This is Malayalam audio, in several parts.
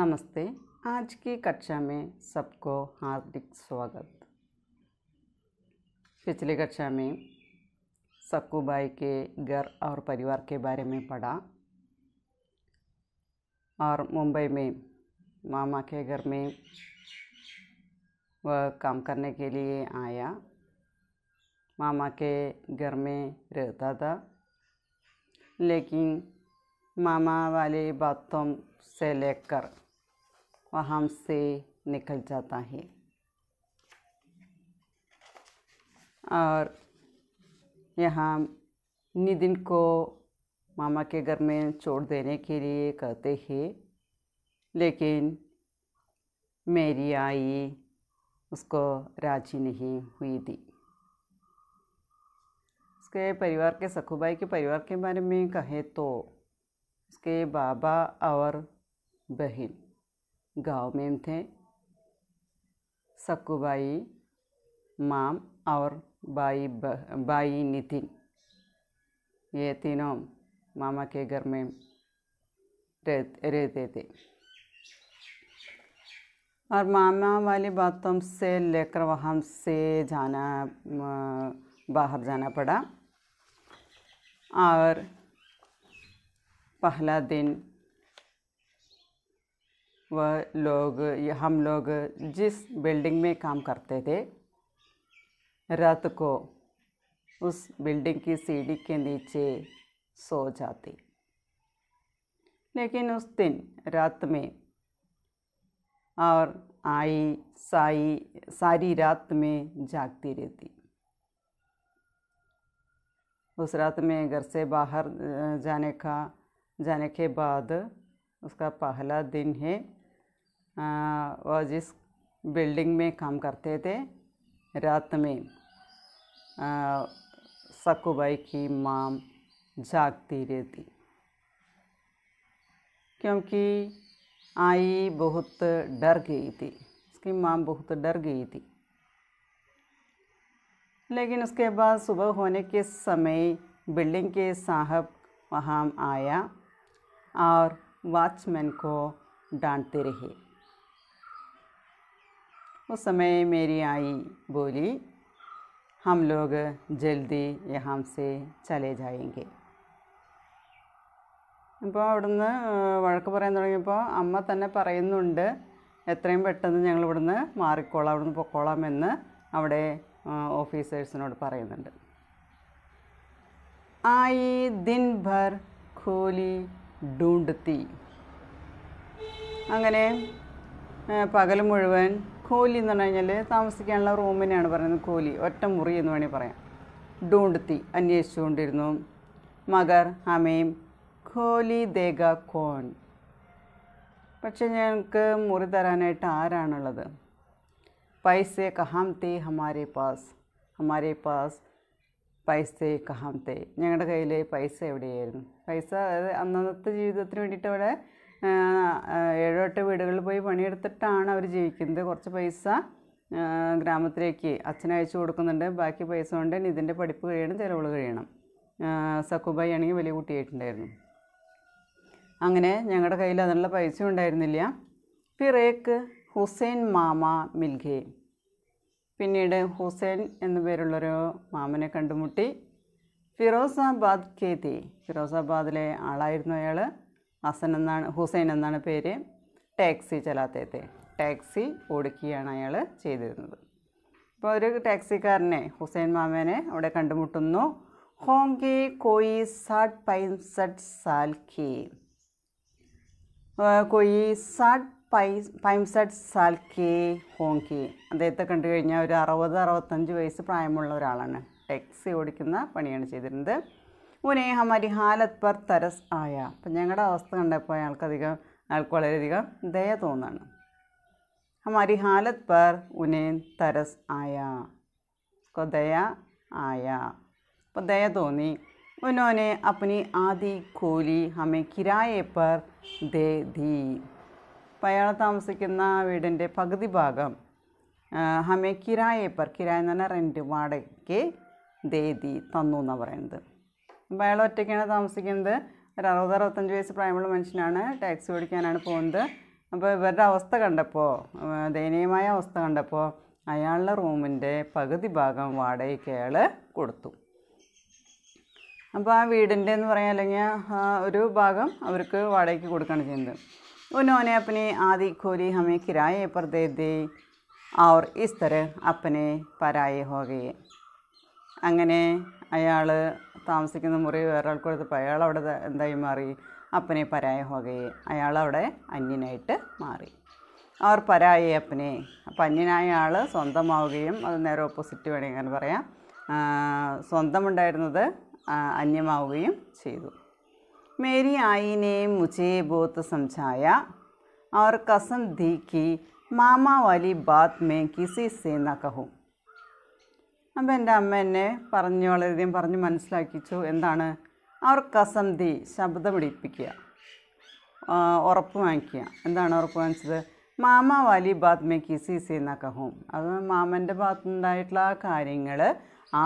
नमस्ते आज की कक्षा में सबको हार्दिक स्वागत पिछली कक्षा में सक्कू भाई के घर और परिवार के बारे में पढ़ा और मुंबई में मामा के घर में वह काम करने के लिए आया मामा के घर में रहता था लेकिन मामा वाले बातों से लेकर वहाँ से निकल जाता है और यहाँ निदिन को मामा के घर में छोड़ देने के लिए कहते हैं लेकिन मेरी आई उसको राजी नहीं हुई थी उसके परिवार के सखुबाई के परिवार के बारे में कहें तो उसके बाबा और बहन गांव में थे सक्कूबाई माम और बाई बाई नितिन ये तीनों मामा के घर में रहते रहते थे और मामा वाली बातों से लेकर वहाँ से जाना बाहर जाना पड़ा और पहला दिन वह लोग हम लोग जिस बिल्डिंग में काम करते थे रात को उस बिल्डिंग की सीढ़ी के नीचे सो जाते लेकिन उस दिन रात में और आई साई सारी रात में जागती रहती उस रात में घर से बाहर जाने का जाने के बाद उसका पहला दिन है वो जिस बिल्डिंग में काम करते थे रात में भाई की माम जागती रहती क्योंकि आई बहुत डर गई थी उसकी माम बहुत डर गई थी लेकिन उसके बाद सुबह होने के समय बिल्डिंग के साहब वहाँ आया और वॉचमैन को डांटते रहे उस समय मेरी आई बोली हम लोग जल्दी यहाँ से चले जाएंगे അപ്പോൾ അവിടുന്ന് വഴക്ക് പറയാൻ തുടങ്ങിയപ്പോൾ അമ്മ തന്നെ പറയുന്നുണ്ട് എത്രയും പെട്ടെന്ന് ഞങ്ങൾ ഇവിടുന്ന് മാറിക്കോളാം അവിടുന്ന് പൊക്കോളാം എന്ന് അവിടെ ഓഫീസേഴ്സിനോട് പറയുന്നുണ്ട് ആയി ദിൻ ഭർ ഖോലി ഡൂണ്ടത്തി അങ്ങനെ പകൽ മുഴുവൻ കോലി എന്ന് പറഞ്ഞു കഴിഞ്ഞാൽ താമസിക്കാനുള്ള റൂമിനെയാണ് പറയുന്നത് കോലി ഒറ്റ മുറി എന്ന് വേണമെങ്കിൽ പറയാം ഡൂണ്ടെത്തി അന്വേഷിച്ചുകൊണ്ടിരുന്നു മകർ ഹമേം കോലി ദേഗ കോൺ പക്ഷേ ഞങ്ങൾക്ക് മുറി തരാനായിട്ട് ആരാണുള്ളത് പൈസ കഹാം തേ ഹമാരെ പാസ് ഹമാരെ പാസ് പൈസ കഹാം തേ ഞങ്ങളുടെ കയ്യിൽ പൈസ എവിടെയായിരുന്നു പൈസ അതായത് അന്നത്തെ ജീവിതത്തിന് വേണ്ടിയിട്ട് അവിടെ ഏഴോ എട്ട് വീടുകളിൽ പോയി പണിയെടുത്തിട്ടാണ് അവർ ജീവിക്കുന്നത് കുറച്ച് പൈസ ഗ്രാമത്തിലേക്ക് അച്ഛനയച്ചു കൊടുക്കുന്നുണ്ട് ബാക്കി പൈസ കൊണ്ട് നിതിൻ്റെ പഠിപ്പ് കഴിയണം ചിലവുകൾ കഴിയണം സക്കുബായി ആണെങ്കിൽ വലിയ കുട്ടിയായിട്ടുണ്ടായിരുന്നു അങ്ങനെ ഞങ്ങളുടെ കയ്യിൽ അതിനുള്ള പൈസ ഉണ്ടായിരുന്നില്ല പിറേക്ക് ഹുസൈൻ മാമ മിൽഖെ പിന്നീട് ഹുസൈൻ എന്നു പേരുള്ളൊരു മാമനെ കണ്ടുമുട്ടി ഫിറോസാബാദ് കേതി ഫിറോസാബാദിലെ ആളായിരുന്നു അയാൾ ഹസൻ എന്നാണ് ഹുസൈൻ എന്നാണ് പേര് ടാക്സി ചലാത്തേത്തെ ടാക്സി ഓടിക്കുകയാണ് അയാൾ ചെയ്തിരുന്നത് അപ്പോൾ ഒരു ടാക്സിക്കാരനെ ഹുസൈൻ മാമേനെ അവിടെ കണ്ടുമുട്ടുന്നു ഹോങ്കെ കോയി സാട്ട് പൈൻസട്ട് സാൽക്കി കൊയി സാട്ട് പൈ പൈംസട്ട് സാൽക്കി ഹോങ്കി അദ്ദേഹത്തെ കണ്ടു കഴിഞ്ഞാൽ ഒരു അറുപത് അറുപത്തഞ്ച് വയസ്സ് പ്രായമുള്ള ഒരാളാണ് ടാക്സി ഓടിക്കുന്ന പണിയാണ് ചെയ്തിരുന്നത് ഉനെ ഹമാരി പർ തരസ് ആയ അപ്പം ഞങ്ങളുടെ അവസ്ഥ കണ്ടപ്പോൾ അയാൾക്കധികം അയാൾക്ക് വളരെയധികം ദയ തോന്നാണ് ഹമാരി ഹാലത് പർ ഉനെ തരസ് ആയ ദയ ആയ അപ്പോൾ ദയ തോന്നി ഉനോനെ അപ്പനി ആദി കൂലി ഹമേ കിരായെ പർ ദേ ദീ അപ്പോൾ അയാൾ താമസിക്കുന്ന വീടിൻ്റെ പകുതി ഭാഗം ഹമേ കിരായെ പർ കിരായെന്ന് പറഞ്ഞാൽ റെൻറ്റ് വാടകയ്ക്ക് ദേ ദേതി തന്നു എന്നാണ് പറയുന്നത് അയാൾ ഒറ്റയ്ക്കാണ് താമസിക്കുന്നത് ഒരു അറുപത് അറുപത്തഞ്ച് വയസ്സ് പ്രായമുള്ള മനുഷ്യനാണ് ടാക്സി ഓടിക്കാനാണ് പോകുന്നത് അപ്പോൾ ഇവരുടെ അവസ്ഥ കണ്ടപ്പോൾ ദയനീയമായ അവസ്ഥ കണ്ടപ്പോൾ അയാളുടെ റൂമിൻ്റെ പകുതി ഭാഗം വാടകയ്ക്ക് അയാൾ കൊടുത്തു അപ്പോൾ ആ വീടിൻ്റെ എന്ന് പറയാൻ അല്ലെങ്കിൽ ഒരു ഭാഗം അവർക്ക് വാടകയ്ക്ക് കൊടുക്കുകയാണ് ചെയ്യുന്നത് ഒരു നോനെ അപ്പനെ ആദി കോലി किराए पर दे दी और इस तरह अपने पराये हो गए അങ്ങനെ അയാൾ താമസിക്കുന്ന മുറി വേറൊരാൾക്ക് കൊടുത്തപ്പോൾ അയാൾ അവിടെ എന്തായി മാറി അപ്പനെ പരായ ഹോകയെ അയാൾ അവിടെ അന്യനായിട്ട് മാറി അവർ പരായ അപ്പനെ അപ്പം അന്യനായ ആൾ സ്വന്തമാവുകയും അത് നേരെ ഓപ്പോസിറ്റ് വേണമെങ്കിൽ അങ്ങനെ പറയാം സ്വന്തമുണ്ടായിരുന്നത് അന്യമാവുകയും ചെയ്തു മേരി ആയിനെ മുചേ ബോത്ത് സംജായ അവർ കസൻ ധീക്കി മാമാവാലി मामा वाली बात में किसी से അപ്പം എൻ്റെ അമ്മ എന്നെ പറഞ്ഞു വളരെയധികം പറഞ്ഞ് മനസ്സിലാക്കിച്ചു എന്താണ് അവർ കസന്തി ശബ്ദം പിടിപ്പിക്കുക ഉറപ്പ് വാങ്ങിക്കുക എന്താണ് ഉറപ്പ് വാങ്ങിച്ചത് മാമ വാലി ബാത് മേ കിസി സി എന്നൊക്കെ ഹോം അത് മാമൻ്റെ ഭാഗത്തുണ്ടായിട്ടുള്ള ആ കാര്യങ്ങൾ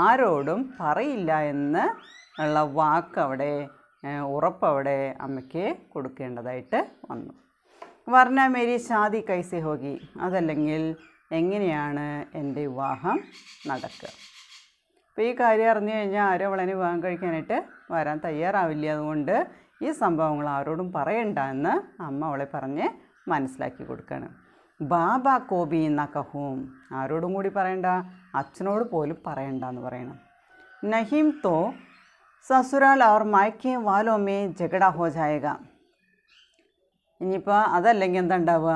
ആരോടും പറയില്ല എന്ന് ഉള്ള വാക്ക് അവിടെ ഉറപ്പവിടെ അമ്മയ്ക്ക് കൊടുക്കേണ്ടതായിട്ട് വന്നു വർണ്ണ മേരി ഷാദി കൈസി ഹോഗി അതല്ലെങ്കിൽ എങ്ങനെയാണ് എൻ്റെ വിവാഹം നടക്കുക അപ്പോൾ ഈ കാര്യം അറിഞ്ഞു കഴിഞ്ഞാൽ ആരും അവളെ വിവാഹം കഴിക്കാനായിട്ട് വരാൻ തയ്യാറാവില്ല അതുകൊണ്ട് ഈ സംഭവങ്ങൾ ആരോടും പറയണ്ട എന്ന് അമ്മ അവളെ പറഞ്ഞ് മനസ്സിലാക്കി കൊടുക്കുകയാണ് ബാബ കോബി എന്ന ആരോടും കൂടി പറയണ്ട അച്ഛനോട് പോലും പറയണ്ട എന്ന് പറയണം നഹീം തോ സസുരാൾ അവർ മയക്കേ വാലോമേ ജഗഡ ഹോ ജായക ഇനിയിപ്പോൾ അതല്ലെങ്കിൽ എന്താ ഉണ്ടാവുക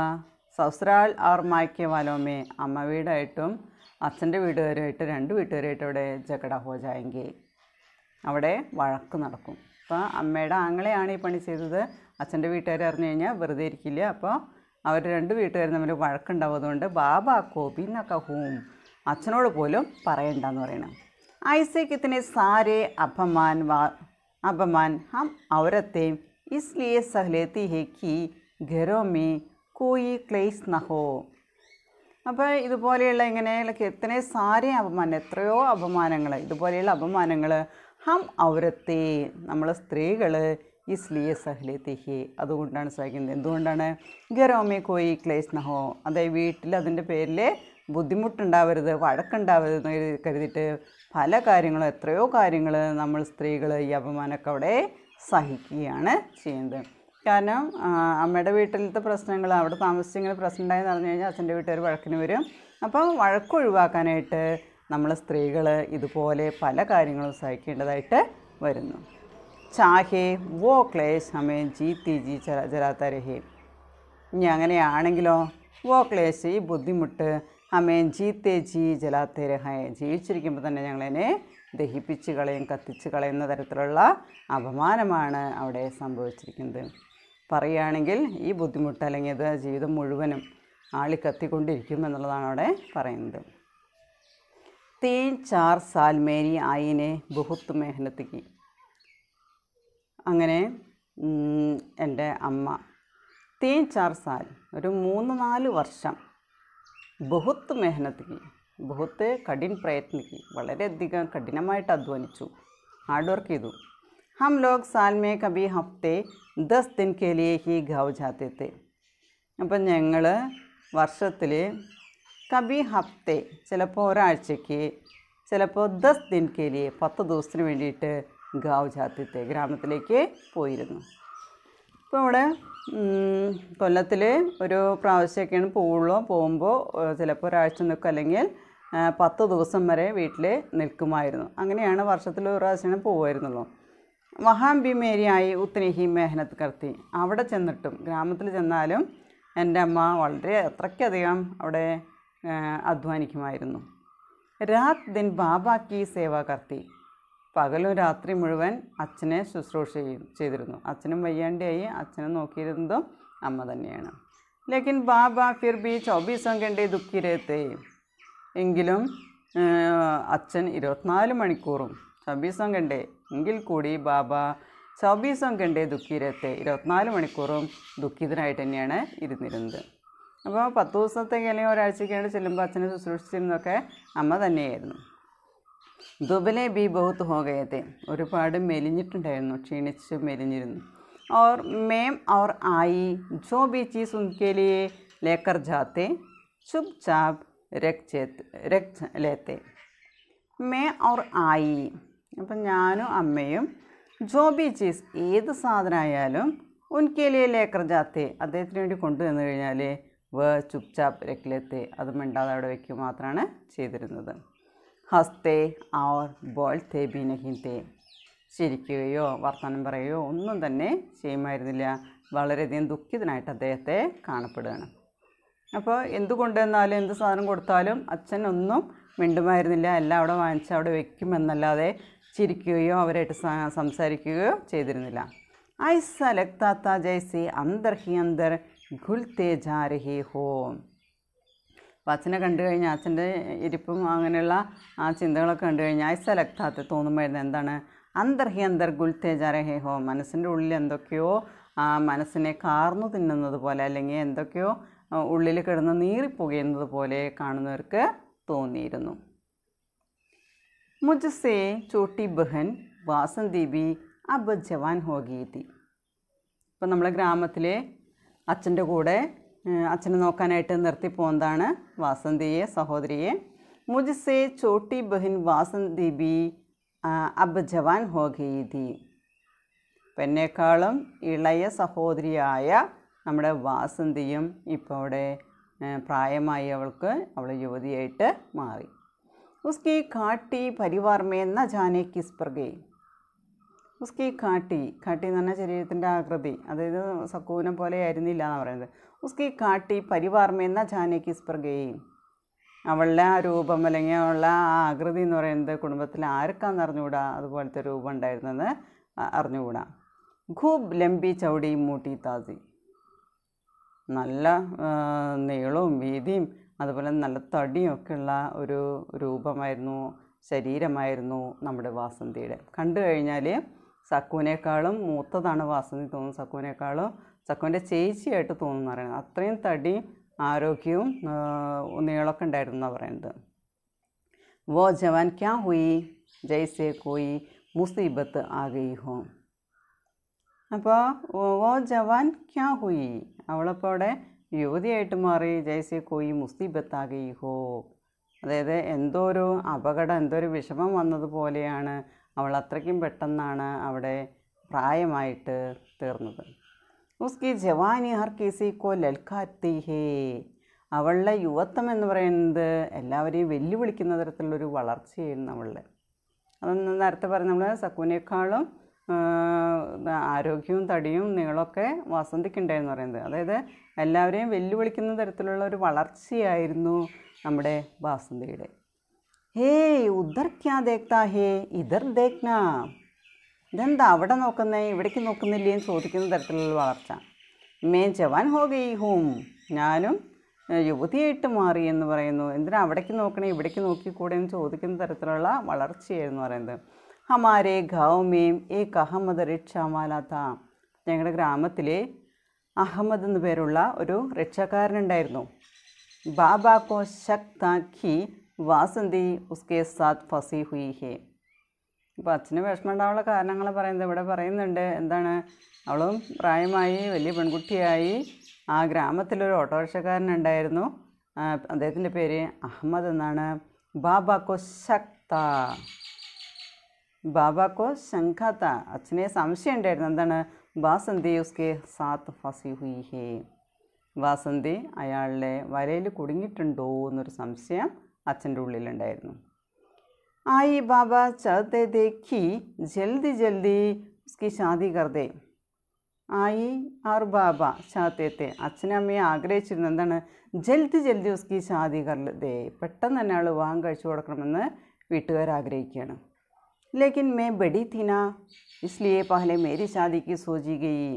സൗസ്രാൽ ആർ മായ്ക്ക് വാലോമേ അമ്മ വീടായിട്ടും അച്ഛൻ്റെ വീടുകാരുമായിട്ട് രണ്ട് വീട്ടുകാരുമായിട്ട് അവിടെ ജഗട ഹോജായെങ്കിൽ അവിടെ വഴക്ക് നടക്കും അപ്പോൾ അമ്മയുടെ ആങ്ങളെയാണ് ഈ പണി ചെയ്തത് അച്ഛൻ്റെ വീട്ടുകാർ അറിഞ്ഞു കഴിഞ്ഞാൽ വെറുതെ ഇരിക്കില്ല അപ്പോൾ അവർ രണ്ട് വീട്ടുകാർ തമ്മിൽ വഴക്കുണ്ടാവുന്നതുകൊണ്ട് ബാബ കോപി എന്നൊക്കെ ഹൂം അച്ഛനോട് പോലും പറയണ്ടെന്ന് പറയണം ഐസേക്കിത്തിനെ സാരേ അപമാൻ വാ അപമാൻ ഹം ഔരത്തെയും ഇസ്ലിയെ സഹലേത്തി ഹെ കി ഘരോ കൂയി ക്ലേസ് നഹോ അപ്പോൾ ഇതുപോലെയുള്ള ഇങ്ങനെയുള്ള എത്ര സാരേ അപമാനം എത്രയോ അപമാനങ്ങൾ ഇതുപോലെയുള്ള അപമാനങ്ങൾ ഹം ഔരത്തെ നമ്മൾ സ്ത്രീകൾ ഇസ്ലിയെ സഹ്ലെ തിഹി അതുകൊണ്ടാണ് സഹിക്കുന്നത് എന്തുകൊണ്ടാണ് ഗരോമേ കോയി ക്ലേസ് നഹോ അതായത് വീട്ടിൽ അതിൻ്റെ പേരിൽ ബുദ്ധിമുട്ടുണ്ടാവരുത് വഴക്കുണ്ടാവരുത് എന്ന് കരുതിയിട്ട് പല കാര്യങ്ങളും എത്രയോ കാര്യങ്ങൾ നമ്മൾ സ്ത്രീകൾ ഈ അപമാനമൊക്കെ അവിടെ സഹിക്കുകയാണ് ചെയ്യുന്നത് കാരണം അമ്മയുടെ വീട്ടിലത്തെ പ്രശ്നങ്ങൾ അവിടെ താമസിച്ചിങ്ങനെ പ്രശ്നം ഉണ്ടായെന്ന് പറഞ്ഞു കഴിഞ്ഞാൽ അച്ഛൻ്റെ വീട്ടുകാർ വഴക്കിന് വരും അപ്പോൾ വഴക്കൊഴിവാക്കാനായിട്ട് നമ്മൾ സ്ത്രീകൾ ഇതുപോലെ പല കാര്യങ്ങളും സഹിക്കേണ്ടതായിട്ട് വരുന്നു ചാഹേ വോ ക്ലേശ് ജി തി ജി ചര ജരാതരഹേ ഇനി അങ്ങനെയാണെങ്കിലോ വോ ക്ലേശ് ഈ ബുദ്ധിമുട്ട് ജി ജീത്തെ ജി ജലാത്തേരഹേ ജീവിച്ചിരിക്കുമ്പോൾ തന്നെ ഞങ്ങളതിനെ ദഹിപ്പിച്ച് കളയും കത്തിച്ച് കളയുന്ന തരത്തിലുള്ള അപമാനമാണ് അവിടെ സംഭവിച്ചിരിക്കുന്നത് പറയുകയാണെങ്കിൽ ഈ ബുദ്ധിമുട്ട് അല്ലെങ്കിൽ ഇത് ജീവിതം മുഴുവനും ആളി കത്തിക്കൊണ്ടിരിക്കും എന്നുള്ളതാണ് അവിടെ പറയുന്നത് തീൻ ചാർ സാൽമേരി ആയിനെ ബഹുത്ത് മേഹനത്തിക്ക് അങ്ങനെ എൻ്റെ അമ്മ തീൻ ചാർ സാൽ ഒരു മൂന്ന് നാല് വർഷം ബഹുത്ത് മേഹനത്തിക്ക് ബഹുത്ത് കഠിൻ പ്രയത്നിക്ക് വളരെയധികം കഠിനമായിട്ട് അധ്വാനിച്ചു ഹാർഡ് വർക്ക് ചെയ്തു हम लोग साल में कभी हफ्ते ദസ് दिन के लिए ही ഗാവ് जाते थे അപ്പം ഞങ്ങൾ വർഷത്തിൽ കബി ഹഫ്തെ ചിലപ്പോൾ ഒരാഴ്ചയ്ക്ക് ചിലപ്പോൾ ദസ് ദിൻ കെ ലിയെ പത്ത് ദിവസത്തിന് വേണ്ടിയിട്ട് ഗാവ് ജാത്തിത്തെ ഗ്രാമത്തിലേക്ക് പോയിരുന്നു ഇപ്പോൾ ഇവിടെ കൊല്ലത്തിൽ ഒരു പ്രാവശ്യമൊക്കെയാണ് പോവുള്ളൂ പോകുമ്പോൾ ചിലപ്പോൾ ഒരാഴ്ച നിൽക്കും അല്ലെങ്കിൽ പത്ത് ദിവസം വരെ വീട്ടിൽ നിൽക്കുമായിരുന്നു അങ്ങനെയാണ് വർഷത്തിൽ ഒരു പ്രാവശ്യമാണ് പോകുമായിരുന്നുള്ളൂ വഹാം ഭീമേരിയായി ഒത്തിരി ഹി മെഹനത്ത് കർത്തി അവിടെ ചെന്നിട്ടും ഗ്രാമത്തിൽ ചെന്നാലും എൻ്റെ അമ്മ വളരെ അത്രയ്ക്കധികം അവിടെ അധ്വാനിക്കുമായിരുന്നു രാത് ദിൻ ബാബാക്കി സേവ കർത്തി പകലും രാത്രി മുഴുവൻ അച്ഛനെ ശുശ്രൂഷ ചെയ്തിരുന്നു അച്ഛനും വയ്യാണ്ടിയായി അച്ഛനെ നോക്കിയിരുന്നതും അമ്മ തന്നെയാണ് ലേക്കിൻ ബാബ ഫിർ ബി ചോബീസം കണ്ടേ ദുഃഖിരത്തെ എങ്കിലും അച്ഛൻ ഇരുപത്തിനാല് മണിക്കൂറും ഛബ്ബീസം ഘണ്ടെ എങ്കിൽ കൂടി ബാബ ഛബ്ബീസം ഘണ്ടെ ദുഃഖിരത്തെ ഇരുപത്തിനാല് മണിക്കൂറും ദുഃഖിതനായിട്ട് തന്നെയാണ് ഇരുന്നിരുന്നത് അപ്പോൾ പത്ത് ദിവസത്തേക്ക് അല്ലെങ്കിൽ ഒരാഴ്ചയ്ക്കാണ് ചെല്ലുമ്പോൾ അച്ഛനെ ശുശ്രൂഷിച്ചിരുന്നതൊക്കെ അമ്മ തന്നെയായിരുന്നു ദുബലെ ബി ബഹുത്ത് ഹോകയത്തെ ഒരുപാട് മെലിഞ്ഞിട്ടുണ്ടായിരുന്നു ക്ഷീണിച്ച് മെലിഞ്ഞിരുന്നു ഓർ മേം ഓർ ആയി ജോ ബി ചി സുൻകേലിയെ ലേക്കർ ജാത്തെ ചുപ് ചാപ് രക്ത് चेत ലേത്തെ മേ ഓർ ആയി അപ്പം ഞാനും അമ്മയും ജോബി ചീസ് ഏത് സാധനമായാലും ഉൻകേലിയെ ലേക്കർ ജാത്തെ അദ്ദേഹത്തിന് വേണ്ടി കൊണ്ടുവന്നു കഴിഞ്ഞാൽ വേ ചുപ്ചാപ്പ് രക്കിലെത്തെ അത് മിണ്ടാതെ അവിടെ വയ്ക്കുക മാത്രമാണ് ചെയ്തിരുന്നത് ഹസ്തെ അവർ ബോൾ തേ ബീനഹിന്തേ ചിരിക്കുകയോ വർത്തമാനം പറയുകയോ ഒന്നും തന്നെ ചെയ്യുമായിരുന്നില്ല വളരെയധികം ദുഃഖിതനായിട്ട് അദ്ദേഹത്തെ കാണപ്പെടുകയാണ് അപ്പോൾ എന്ത് കൊണ്ടുവന്നാലും എന്ത് സാധനം കൊടുത്താലും അച്ഛൻ ഒന്നും മിണ്ടുമായിരുന്നില്ല എല്ലാം അവിടെ വാങ്ങിച്ച് അവിടെ വയ്ക്കുമെന്നല്ലാതെ ചിരിക്കുകയോ അവരായിട്ട് സംസാരിക്കുകയോ ചെയ്തിരുന്നില്ല ഐസ ലക്താത്ത ജയ്സി അന്തർ ഹി അന്തർ ഖുൽത്തേ ജാരഹി ഹോം അപ്പോൾ അച്ഛനെ കണ്ടു കഴിഞ്ഞാൽ അച്ഛൻ്റെ ഇരിപ്പും അങ്ങനെയുള്ള ആ ചിന്തകളൊക്കെ കണ്ടു കഴിഞ്ഞാൽ ഐസ ലക്താത്ത തോന്നുമായിരുന്നു എന്താണ് അന്തർ ഹി അന്തർ ഗുൽത്തേ ജാരഹേ ഹോ മനസ്സിൻ്റെ ഉള്ളിൽ എന്തൊക്കെയോ ആ മനസ്സിനെ കാർന്നു തിന്നുന്നത് പോലെ അല്ലെങ്കിൽ എന്തൊക്കെയോ ഉള്ളിൽ കിടന്ന് നീറിപ്പുകയുന്നത് പോലെ കാണുന്നവർക്ക് തോന്നിയിരുന്നു मुझसे छोटी ബഹൻ വാസൻ ദീപി അബ് ജവാൻ ഹോഗി തി ഇപ്പം നമ്മളെ ഗ്രാമത്തിൽ അച്ഛൻ്റെ കൂടെ അച്ഛനെ നോക്കാനായിട്ട് നിർത്തി പോകുന്നതാണ് വാസന്തിയെ സഹോദരിയെ മുജിസെ ചോട്ടി ബഹിൻ വാസന്തി ബി അബ് ജവാൻ ഹോഗീതി എന്നെക്കാളും ഇളയ സഹോദരിയായ നമ്മുടെ വാസന്തിയും ഇപ്പോൾ അവിടെ പ്രായമായി അവൾക്ക് അവൾ യുവതിയായിട്ട് മാറി उसके കാട്ടി പരിവാർമേന്ന മേ കിസ് പർ ഉസ്കി കാട്ടി കാട്ടി എന്ന് പറഞ്ഞാൽ ശരീരത്തിൻ്റെ ആകൃതി അതായത് സക്കൂനം പോലെ ആയിരുന്നില്ല എന്ന് പറയുന്നത് ഉസ്കി കാട്ടി പരിവാർമേന്ന മേ ന കിസ് പർ അവളുടെ ആ രൂപം അല്ലെങ്കിൽ അവളുടെ ആ ആകൃതി എന്ന് പറയുന്നത് കുടുംബത്തിൽ ആർക്കാന്ന് അറിഞ്ഞുകൂടാ അതുപോലത്തെ രൂപം ഉണ്ടായിരുന്നെന്ന് അറിഞ്ഞുകൂടാ ഖൂബ് ലംബി ചവിടി മൂട്ടി താസി നല്ല നീളവും വീതിയും അതുപോലെ നല്ല തടിയൊക്കെ ഉള്ള ഒരു രൂപമായിരുന്നു ശരീരമായിരുന്നു നമ്മുടെ വാസന്തിയുടെ കണ്ടു കഴിഞ്ഞാൽ സക്കുവിനേക്കാളും മൂത്തതാണ് വാസന്തി തോന്നുന്നത് സക്കുവിനേക്കാളും സക്കുവിൻ്റെ ചേച്ചിയായിട്ട് തോന്നുന്നു പറയുന്നത് അത്രയും തടി ആരോഗ്യവും നീളമൊക്കെ ഉണ്ടായിരുന്നു എന്നാണ് പറയുന്നത് വോ ജവാൻ ക്യാ ഹുയി ജയ്സേ കോയി മുസീബത്ത് ആകെ ഹോ അപ്പോൾ വോ ജവാൻ ക്യാ ഹുയി അവളപ്പോൾ അവിടെ യുവതിയായിട്ട് മാറി ജയ്സെ കോയി മുസീബത്താകി ഹോ അതായത് എന്തോ ഒരു അപകടം എന്തോ ഒരു വിഷമം വന്നതുപോലെയാണ് അവൾ അത്രയ്ക്കും പെട്ടെന്നാണ് അവിടെ പ്രായമായിട്ട് തീർന്നത് ഉസ്കി ജവാനി ഹർ കിസി കോ ലൽക്കാത്തി ഹേ അവളുടെ യുവത്വം എന്ന് പറയുന്നത് എല്ലാവരെയും വെല്ലുവിളിക്കുന്ന തരത്തിലുള്ളൊരു വളർച്ചയായിരുന്നു അവളുടെ അത് നേരത്തെ പറഞ്ഞ നമ്മൾ സക്കുവിനേക്കാളും ആരോഗ്യവും തടിയും നീളമൊക്കെ വസന്തിക്കുണ്ടായെന്ന് പറയുന്നത് അതായത് എല്ലാവരെയും വെല്ലുവിളിക്കുന്ന തരത്തിലുള്ള ഒരു വളർച്ചയായിരുന്നു നമ്മുടെ വാസന്തിയുടെ ഹേ ഉദർ ക്യാ ഹേ ഇതർ ദേക്ന ഇതെന്താ അവിടെ നോക്കുന്നേ ഇവിടേക്ക് നോക്കുന്നില്ലേന്ന് എന്ന് ചോദിക്കുന്ന തരത്തിലുള്ള വളർച്ച മേ ജവാൻ ഹോ ഗൈ ഹൂം ഞാനും യുവതിയായിട്ട് മാറി എന്ന് പറയുന്നു എന്തിനാ അവിടേക്ക് നോക്കണേ ഇവിടേക്ക് നോക്കിക്കൂടെ എന്ന് ചോദിക്കുന്ന തരത്തിലുള്ള വളർച്ചയായിരുന്നു പറയുന്നത് ഹമാരെ ഗാവ് മേം ഏക് അഹമ്മദ് റിക്ഷാമാല താ ഞങ്ങളുടെ ഗ്രാമത്തിൽ അഹമ്മദ് എന്നു പേരുള്ള ഒരു റിക്ഷക്കാരനുണ്ടായിരുന്നു ബാബാ കോ ശക് വാസന്തി ഉസ്കേ സാത്ത് ഫസി ഹുയി ഹേ അപ്പോൾ അച്ഛന് വിഷമം ഉണ്ടാവുള്ള കാരണങ്ങൾ പറയുന്നത് ഇവിടെ പറയുന്നുണ്ട് എന്താണ് അവളും പ്രായമായി വലിയ പെൺകുട്ടിയായി ആ ഗ്രാമത്തിലൊരു ഓട്ടോറിക്ഷക്കാരനുണ്ടായിരുന്നു അദ്ദേഹത്തിൻ്റെ പേര് അഹമ്മദ് എന്നാണ് ബാബ ശക്ത ബാബാക്കോ ശങ്കാത്ത അച്ഛനെ സംശയം ഉണ്ടായിരുന്നു എന്താണ് ബാസന്തി ഉസ്കെ സാത്ത് ഫസി ഹുയി ഹേ ബാസന്തി അയാളുടെ വരയിൽ കുടുങ്ങിയിട്ടുണ്ടോ എന്നൊരു സംശയം അച്ഛൻ്റെ ഉള്ളിലുണ്ടായിരുന്നു ആയി ബാബ ചേക്കി ജൽദി ജൽദി ഉസ്കി ഷാദി കർദേ ആയി ആർ ബാബ ചാത്തേത്തെ അച്ഛനും അമ്മയെ ആഗ്രഹിച്ചിരുന്നു എന്താണ് ജൽദി ജൽദി ഉസ്കി ഷാദി കർദേ പെട്ടെന്ന് തന്നെ ആൾ വിവാഹം കഴിച്ചു കൊടുക്കണമെന്ന് വീട്ടുകാർ ആഗ്രഹിക്കുകയാണ് लेकिन मैं बड़ी थी ना इसलिए पहले मेरी शादी सोची गई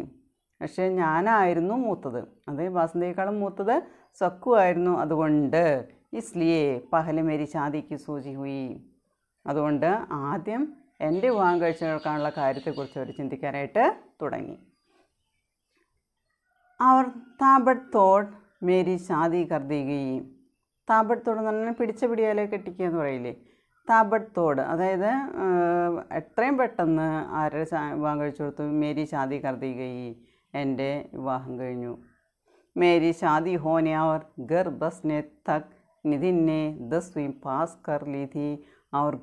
പക്ഷേ ഞാനായിരുന്നു മൂത്തത് അത് വാസന്തയേക്കാളും മൂത്തത് സക്കു ആയിരുന്നു അതുകൊണ്ട് ഇസ്ലിയെ പഹലെ മേരി ചാതിക്ക് സൂചി ഹുയി അതുകൊണ്ട് ആദ്യം എൻ്റെ വിവാഹം കഴിച്ചു കേൾക്കാനുള്ള കാര്യത്തെക്കുറിച്ച് അവർ ചിന്തിക്കാനായിട്ട് തുടങ്ങി അവർ താബഡ് തോട്ട് മേരി ശാദി കർദികയും താബഡ് തോട് എന്ന് പറഞ്ഞാൽ പിടിച്ച പിടിയാലെ കെട്ടിക്കുക എന്ന് പറയില്ലേ താപത്തോട് അതായത് എത്രയും പെട്ടെന്ന് ആരുടെ വിവാഹം കഴിച്ചു കൊടുത്തു മേരി ഷാദി കർദി ഗൈ എൻ്റെ വിവാഹം കഴിഞ്ഞു മേരി ഷാദി ഹോനിയവർ ഗർ ബസ്നെ തക് നിധിന്നെ ദസ്വീം പാസ് കർ ലിധി അവർ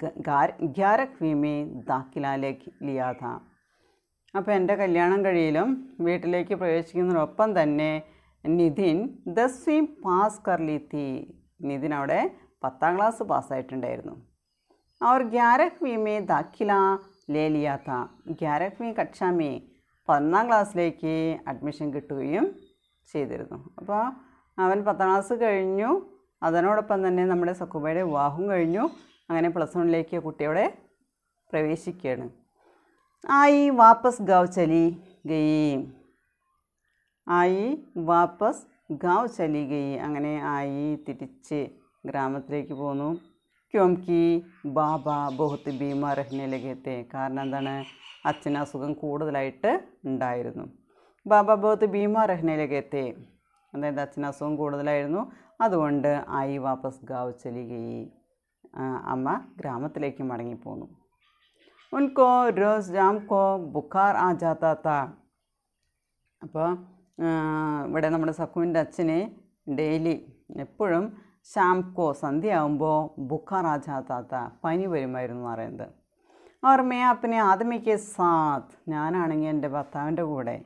ഗ്യാരഖ്വീ മേ ദാഖിലാലേക്ക് ലിയാഥ അപ്പോൾ എൻ്റെ കല്യാണം കഴിയിലും വീട്ടിലേക്ക് പ്രവേശിക്കുന്നതിനൊപ്പം തന്നെ നിതിൻ ദസ്വീം പാസ് കർ ലി തി നിതിൻ അവിടെ പത്താം ക്ലാസ് പാസ്സായിട്ടുണ്ടായിരുന്നു और ग्यारहवीं में दाखिला ले लिया था ग्यारहवीं कक्षा में പതിനൊന്നാം ക്ലാസ്സിലേക്ക് അഡ്മിഷൻ കിട്ടുകയും ചെയ്തിരുന്നു അപ്പോൾ അവൻ പത്താം ക്ലാസ് കഴിഞ്ഞു അതിനോടൊപ്പം തന്നെ നമ്മുടെ സക്കുബയുടെ വിവാഹവും കഴിഞ്ഞു അങ്ങനെ പ്ലസ് വണ്ണിലേക്ക് കുട്ടിയോടെ പ്രവേശിക്കുകയാണ് ആയി വാപ്പസ് ഗാവ് ചലി ഗയി ആയി വാപ്പസ് ഗാവ് ചലി ഗയി അങ്ങനെ ആയി തിരിച്ച് ഗ്രാമത്തിലേക്ക് പോന്നു ക്യോംകി ബാബ ബഹുത്ത് ഭീമാർ രഹ്നെ കാരണം എന്താണ് അച്ഛന് അസുഖം കൂടുതലായിട്ട് ഉണ്ടായിരുന്നു ബാബ ബഹുത്ത് ഭീമാർ രഹ്നെ അതായത് അച്ഛന് അസുഖം കൂടുതലായിരുന്നു അതുകൊണ്ട് ആയി വാപ്പസ് ഗാവ് ചെല്ലുകയെ അമ്മ ഗ്രാമത്തിലേക്ക് മടങ്ങിപ്പോന്നു ഉൻകോ രോസ് കോ ബുഖാർ ആ അപ്പോൾ ഇവിടെ നമ്മുടെ സക്കുവിൻ്റെ അച്ഛനെ ഡെയിലി എപ്പോഴും ശാംകോ സന്ധ്യയാകുമ്പോൾ ബുക്കാറാജാത്താത്ത പനി വരുമായിരുന്നു എന്ന് പറയുന്നത് അവർ മേ അപ്പനെ ആദ്യമേക്ക് സാത്ത് ഞാനാണെങ്കിൽ എൻ്റെ ഭർത്താവിൻ്റെ കൂടെ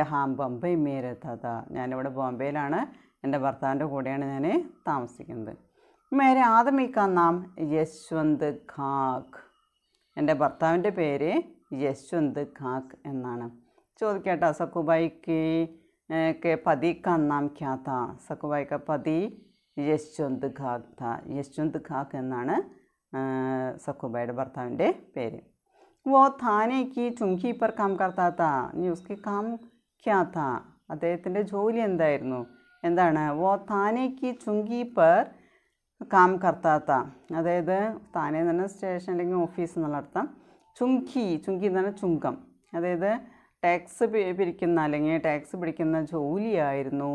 യഹാം ബംബൈ മേ രത്താത്ത ഞാനിവിടെ ബോംബെയിലാണ് എൻ്റെ ഭർത്താവിൻ്റെ കൂടെയാണ് ഞാൻ താമസിക്കുന്നത് മേരെ ആദ്യമേക്കാ നാം യശ്വന്ത് ഖാഖ് എൻ്റെ ഭർത്താവിൻ്റെ പേര് യശ്വന്ത് ഖാഖ് എന്നാണ് ചോദിക്കട്ടോ സക്കുബായിക്ക് പതി കന്നാം ഖ്യാത്ത സക്കുബായിക്ക പതി യശ്വന്ത് ഖാഗ് യശ്വന്ത് ഖാഗ് എന്നാണ് സക്കുബയുടെ ഭർത്താവിൻ്റെ പേര് വോ താനേക്ക് ചുങ്കി പർ കാം കർത്താ താ ന്യൂസ്ക്ക് കാം ഖ്യാത്ത അദ്ദേഹത്തിൻ്റെ ജോലി എന്തായിരുന്നു എന്താണ് വോ താനേക്ക് ചുങ്കി പർ കാം കർത്താത്ത അതായത് താനെ എന്ന് പറഞ്ഞാൽ സ്റ്റേഷൻ അല്ലെങ്കിൽ ഓഫീസ് എന്നുള്ള അർത്ഥം ചുങ്കി ചുങ്കി എന്ന് പറഞ്ഞാൽ ചുങ്കം അതായത് ടാക്സ് പിരിക്കുന്ന അല്ലെങ്കിൽ ടാക്സ് പിടിക്കുന്ന ജോലിയായിരുന്നു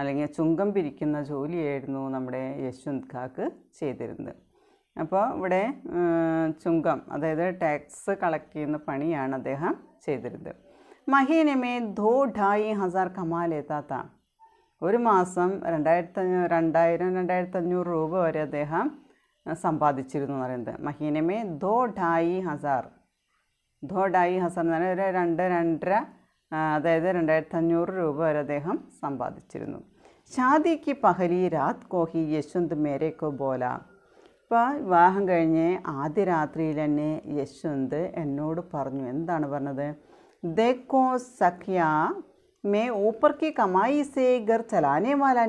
അല്ലെങ്കിൽ ചുങ്കം പിരിക്കുന്ന ജോലിയായിരുന്നു നമ്മുടെ യശ്വന്ത് കാക്ക് ചെയ്തിരുന്നത് അപ്പോൾ ഇവിടെ ചുങ്കം അതായത് ടാക്സ് കളക്ട് ചെയ്യുന്ന പണിയാണ് അദ്ദേഹം ചെയ്തിരുന്നത് മഹീനമേ ധോ ഢായി ഹസാർ എത്താത്ത ഒരു മാസം രണ്ടായിരത്തി രണ്ടായിരം രണ്ടായിരത്തി അഞ്ഞൂറ് രൂപ വരെ അദ്ദേഹം സമ്പാദിച്ചിരുന്നു എന്ന് പറയുന്നത് മഹീനമേ ധോ ഢായി ഹസാർ ധോ ഢായി ഹസാർ എന്ന് പറഞ്ഞാൽ ഒരു രണ്ട് രണ്ടര അതായത് രണ്ടായിരത്തഞ്ഞൂറ് രൂപ വരെ അദ്ദേഹം സമ്പാദിച്ചിരുന്നു ഷാദിക്ക് പഹലി രാത് കോഹി യശ്വന്ത് മേരേക്കോ ബോല ഇപ്പോൾ വിവാഹം കഴിഞ്ഞ് ആദ്യ രാത്രിയിൽ തന്നെ യശ്വന്ത് എന്നോട് പറഞ്ഞു എന്താണ് പറഞ്ഞത് ദേക്കോ സഖ്യ മേ ഊപ്പർക്ക് കമായി സേ ഗർ ചലാനേ വാലാ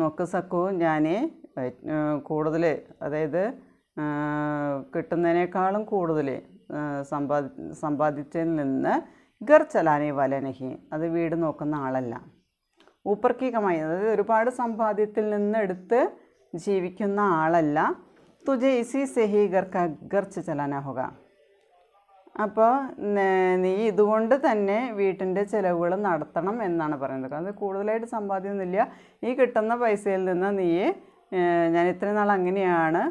നോക്ക് സക്കു ഞാൻ കൂടുതൽ അതായത് കിട്ടുന്നതിനേക്കാളും കൂടുതൽ സമ്പാദി സമ്പാദിച്ചതിൽ നിന്ന് ഗർ ചലാനി വലനഹി അത് വീട് നോക്കുന്ന ആളല്ല ഊപ്പർക്കീകമായി അതായത് ഒരുപാട് സമ്പാദ്യത്തിൽ നിന്ന് എടുത്ത് ജീവിക്കുന്ന ആളല്ല തുജ ഇസി സെഹി ഗർക്ക ഗർച്ച് ചലാനാഹുക അപ്പോൾ നീ ഇതുകൊണ്ട് തന്നെ വീട്ടിൻ്റെ ചിലവുകൾ നടത്തണം എന്നാണ് പറയുന്നത് അത് കൂടുതലായിട്ട് സമ്പാദ്യമൊന്നുമില്ല ഈ കിട്ടുന്ന പൈസയിൽ നിന്ന് നീ ഞാൻ ഇത്രയും നാൾ അങ്ങനെയാണ്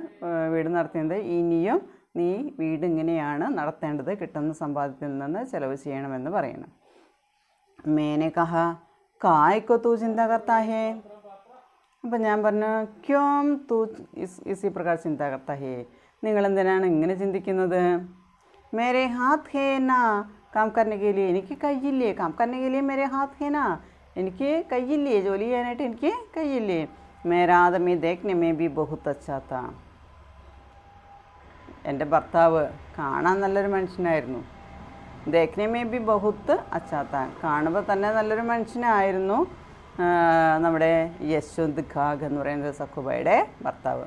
വീട് നടത്തിയത് ഇനിയും നീ വീട് ഇങ്ങനെയാണ് നടത്തേണ്ടത് കിട്ടുന്ന സമ്പാദ്യത്തിൽ നിന്ന് ചിലവ് ചെയ്യണമെന്ന് പറയുന്നു മേനെ കഹ കായ്ക്കോ തൂ ചിന്ത കർത്താഹേ അപ്പം ഞാൻ പറഞ്ഞു ക്യോം തൂ ഇസ് ഇസി പ്രകാർ ചിന്ത കർത്താഹേ നിങ്ങളെന്തിനാണ് ഇങ്ങനെ ചിന്തിക്കുന്നത് മേരെ ഹാത്ത് ഹേന കാം കർണകേലി എനിക്ക് കയ്യില്ലേ കാം കർണകേലി മേരെ ഹാത്ത് ഹേന എനിക്ക് കയ്യില്ലേ ജോലി ചെയ്യാനായിട്ട് എനിക്ക് കയ്യില്ലേ മേരാദമി ദേഖ്നമേ ബി ബഹുത്തച്ചാത്ത എൻ്റെ ഭർത്താവ് കാണാൻ നല്ലൊരു മനുഷ്യനായിരുന്നു ദേഖ്നെ മേ ബി ബഹുത്ത് അച്ചാത്താൻ കാണുമ്പോൾ തന്നെ നല്ലൊരു മനുഷ്യനായിരുന്നു നമ്മുടെ യശ്വന്ത് ഖാഗ് എന്ന് പറയുന്ന സക്കുബയുടെ ഭർത്താവ്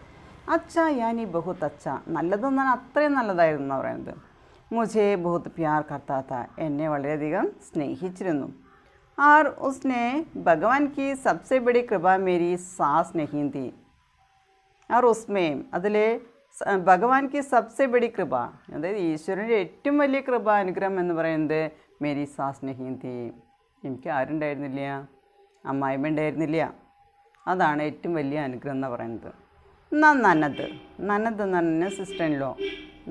അച്ഛ യാനി ബഹുത്ത് അച്ഛ നല്ലതെന്നാൽ അത്രയും നല്ലതായിരുന്നു എന്ന് പറയുന്നത് മുജേ ബഹുത്ത് പ്യാർ കർത്താത്ത എന്നെ വളരെയധികം സ്നേഹിച്ചിരുന്നു ആർ ഉസ്നെ ഭഗവാൻ കി സബ്സെ ബഡി കൃപ മേരി സാ നഹീന്തി ആർ ഉസ്മേം അതിലെ ഭഗവാൻക്ക് സബ്സെ ബഡി കൃപ അതായത് ഈശ്വരൻ്റെ ഏറ്റവും വലിയ കൃപ അനുഗ്രഹം എന്ന് പറയുന്നത് മേരി സാ സ്നേഹിന്തി എനിക്ക് ആരുണ്ടായിരുന്നില്ല അമ്മായിമ്മ ഉണ്ടായിരുന്നില്ല അതാണ് ഏറ്റവും വലിയ അനുഗ്രഹം എന്ന് പറയുന്നത് എന്നാൽ നനത് നനത് എന്ന് പറഞ്ഞാൽ സിസ്റ്ററിൻലോ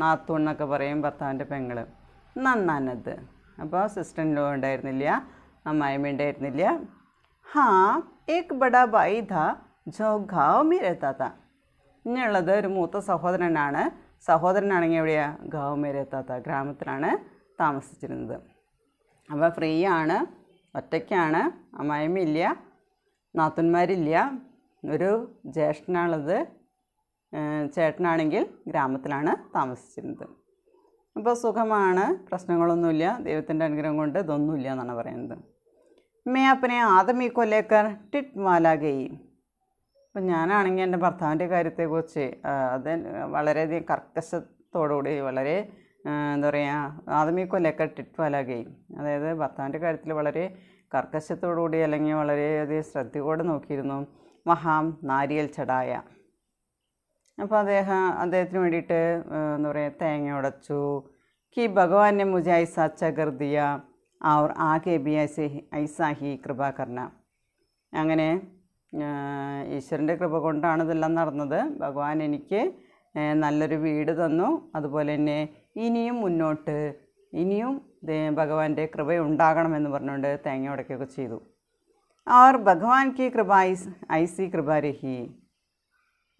നാത്തൂൺ എന്നൊക്കെ പറയും ഭർത്താവിൻ്റെ പെങ്ങൾ നന്നത് നനത് അപ്പോൾ സിസ്റ്ററിൻലോ ഉണ്ടായിരുന്നില്ല അമ്മായിമ്മ ഉണ്ടായിരുന്നില്ല ഹാ ഏക് ബഡാ ബൈ ധാ ജോ ഗാവ് മേ ഇങ്ങനെയുള്ളത് ഒരു മൂത്ത സഹോദരനാണ് സഹോദരനാണെങ്കിൽ എവിടെയാണ് എത്താത്ത ഗ്രാമത്തിലാണ് താമസിച്ചിരുന്നത് അപ്പോൾ ഫ്രീ ആണ് ഒറ്റയ്ക്കാണ് അമ്മായിമ്മയില്ല നാത്തന്മാരില്ല ഒരു ജ്യേഷ്ഠനാണുള്ളത് ചേട്ടനാണെങ്കിൽ ഗ്രാമത്തിലാണ് താമസിച്ചിരുന്നത് അപ്പോൾ സുഖമാണ് പ്രശ്നങ്ങളൊന്നുമില്ല ദൈവത്തിൻ്റെ അനുഗ്രഹം കൊണ്ട് ഇതൊന്നുമില്ല എന്നാണ് പറയുന്നത് മേ അപ്പനെ ആദമി കൊല്ലേക്കർ ടിറ്റ് മാലാഗയി അപ്പം ഞാനാണെങ്കിൽ എൻ്റെ ഭർത്താവിൻ്റെ കാര്യത്തെക്കുറിച്ച് അത് വളരെയധികം കർക്കശത്തോടുകൂടി വളരെ എന്താ പറയുക ആദ്യമേ കൊല്ലൊക്കെ ഇട്ടിട്ട് വലാകെ അതായത് ഭർത്താവിൻ്റെ കാര്യത്തിൽ വളരെ കർക്കശത്തോടുകൂടി അല്ലെങ്കിൽ വളരെയധികം ശ്രദ്ധയോടെ നോക്കിയിരുന്നു മഹാം നാരിയൽ ചടായ അപ്പോൾ അദ്ദേഹം അദ്ദേഹത്തിന് വേണ്ടിയിട്ട് എന്താ പറയുക തേങ്ങ ഉടച്ചു കി ഭഗവാന്റെ മുജായിസ ഐസ ചകർദിയ അവർ ആകെ ബി ഐസാഹി കൃപാകർണ അങ്ങനെ ഈശ്വരൻ്റെ കൃപ കൊണ്ടാണ് ഇതെല്ലാം നടന്നത് ഭഗവാൻ എനിക്ക് നല്ലൊരു വീട് തന്നു അതുപോലെ തന്നെ ഇനിയും മുന്നോട്ട് ഇനിയും ഭഗവാന്റെ കൃപ ഉണ്ടാകണമെന്ന് പറഞ്ഞുകൊണ്ട് തേങ്ങ ഉടക്കുകയൊക്കെ ചെയ്തു और भगवान കൃപ कृपा ഐ സി കൃപാരഹി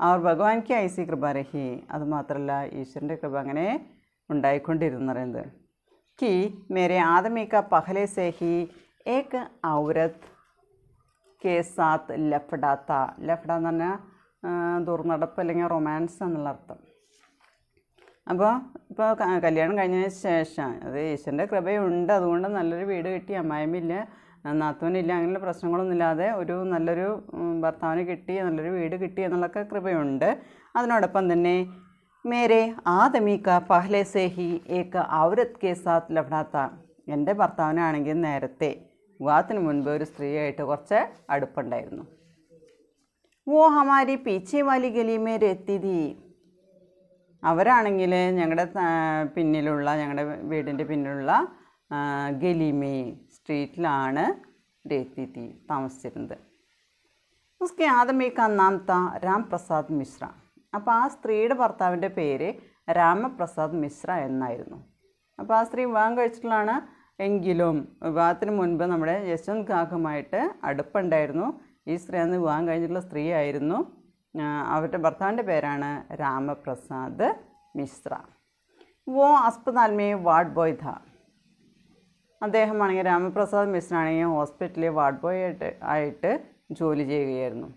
അവർ ഭഗവാൻ കി ഐസി കൃപ രഹി അതുമാത്രമല്ല ഈശ്വരൻ്റെ കൃപ അങ്ങനെ ഉണ്ടായിക്കൊണ്ടിരുന്നു പറയുന്നത് കി മേരെ ആദമി പഹലേ സേഹി ഏക് ഔരത് സാത്ത് ലഫ്ഡാത്ത ലഫ്ഡ എന്ന് പറഞ്ഞാൽ ദുർനടപ്പ് അല്ലെങ്കിൽ റൊമാൻസ് എന്നുള്ള അർത്ഥം അപ്പോൾ ഇപ്പോൾ കല്യാണം കഴിഞ്ഞതിന് ശേഷം അത് ഈശ്വരൻ്റെ കൃപയുണ്ട് അതുകൊണ്ട് നല്ലൊരു വീട് കിട്ടി അമ്മായിമില്ല നാത്തൂനില്ല അങ്ങനെയുള്ള പ്രശ്നങ്ങളൊന്നുമില്ലാതെ ഒരു നല്ലൊരു ഭർത്താവിന് കിട്ടി നല്ലൊരു വീട് കിട്ടി എന്നുള്ളൊക്കെ കൃപയുണ്ട് അതിനോടൊപ്പം തന്നെ മേരെ ആദമി ക പഹ്ലെ സേഹി ഏക്ക ഔരത് കേസാത്ത് സാത്ത് എൻ്റെ ഭർത്താവിനാണെങ്കിൽ നേരത്തെ വിവാഹത്തിന് മുൻപ് ഒരു സ്ത്രീയായിട്ട് കുറച്ച് അടുപ്പുണ്ടായിരുന്നു ഓ ഹമാരി പീച്ചി വാലി ഗലീമേ രത്തിഥി അവരാണെങ്കിൽ ഞങ്ങളുടെ പിന്നിലുള്ള ഞങ്ങളുടെ വീടിൻ്റെ പിന്നിലുള്ള ഗലീമേ സ്ട്രീറ്റിലാണ് രത്തിഥി താമസിച്ചിരുന്നത് ഉസ്കെ ആദമേക്ക് നാംത രാംപ്രസാദ് മിശ്ര അപ്പോൾ ആ സ്ത്രീയുടെ ഭർത്താവിൻ്റെ പേര് രാമപ്രസാദ് മിശ്ര എന്നായിരുന്നു അപ്പോൾ ആ സ്ത്രീ വിവാഹം കഴിച്ചിട്ടുള്ളതാണ് എങ്കിലും വിവാഹത്തിന് മുൻപ് നമ്മുടെ യശ്വന്ത് കാക്കുമായിട്ട് അടുപ്പുണ്ടായിരുന്നു ഈ സ്ത്രീ അന്ന് വിവാഹം കഴിഞ്ഞിട്ടുള്ള സ്ത്രീ ആയിരുന്നു അവരുടെ ഭർത്താവിൻ്റെ പേരാണ് രാമപ്രസാദ് മിശ്ര വോ അസ്പതാൽമേ വാർഡ് ബോയ് ധ അദ്ദേഹമാണെങ്കിൽ രാമപ്രസാദ് മിശ്ര ആണെങ്കിൽ ഹോസ്പിറ്റലിൽ വാർഡ് ബോയ് ആയിട്ട് ആയിട്ട് ജോലി ചെയ്യുകയായിരുന്നു